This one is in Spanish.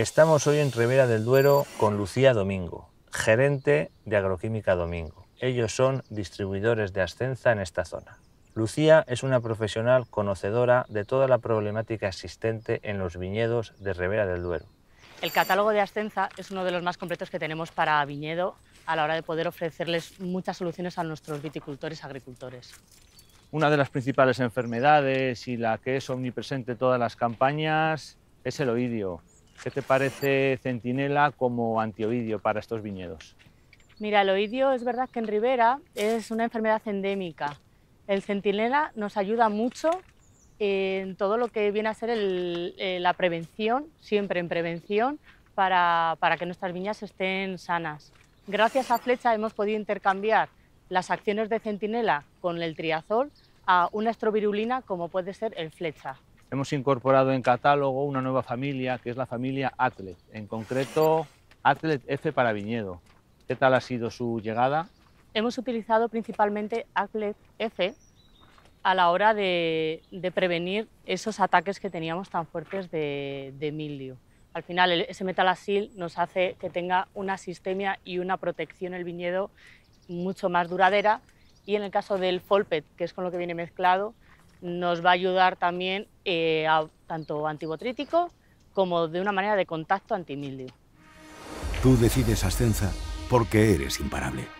Estamos hoy en Rivera del Duero con Lucía Domingo, gerente de Agroquímica Domingo. Ellos son distribuidores de Ascensa en esta zona. Lucía es una profesional conocedora de toda la problemática existente en los viñedos de Rivera del Duero. El catálogo de Ascenza es uno de los más completos que tenemos para viñedo a la hora de poder ofrecerles muchas soluciones a nuestros viticultores agricultores. Una de las principales enfermedades y la que es omnipresente en todas las campañas es el oidio. ¿Qué te parece Centinela como antioidio para estos viñedos? Mira, el oidio es verdad que en Ribera es una enfermedad endémica. El centinela nos ayuda mucho en todo lo que viene a ser eh, la prevención, siempre en prevención, para, para que nuestras viñas estén sanas. Gracias a Flecha hemos podido intercambiar las acciones de centinela con el triazol a una estrovirulina como puede ser el Flecha. Hemos incorporado en catálogo una nueva familia que es la familia Atlet, en concreto Atlet F para viñedo. ¿Qué tal ha sido su llegada? Hemos utilizado principalmente Atlet F a la hora de, prevenir esos ataques que teníamos tan fuertes de, de Al final, ese metalasil nos hace que tenga una sistemia y una protección el viñedo mucho más duradera y en el caso del folpet, que es con lo que viene mezclado, nos va a ayudar también eh, tanto antibotrítico como de una manera de contacto antimildio. Tú decides Ascensa porque eres imparable.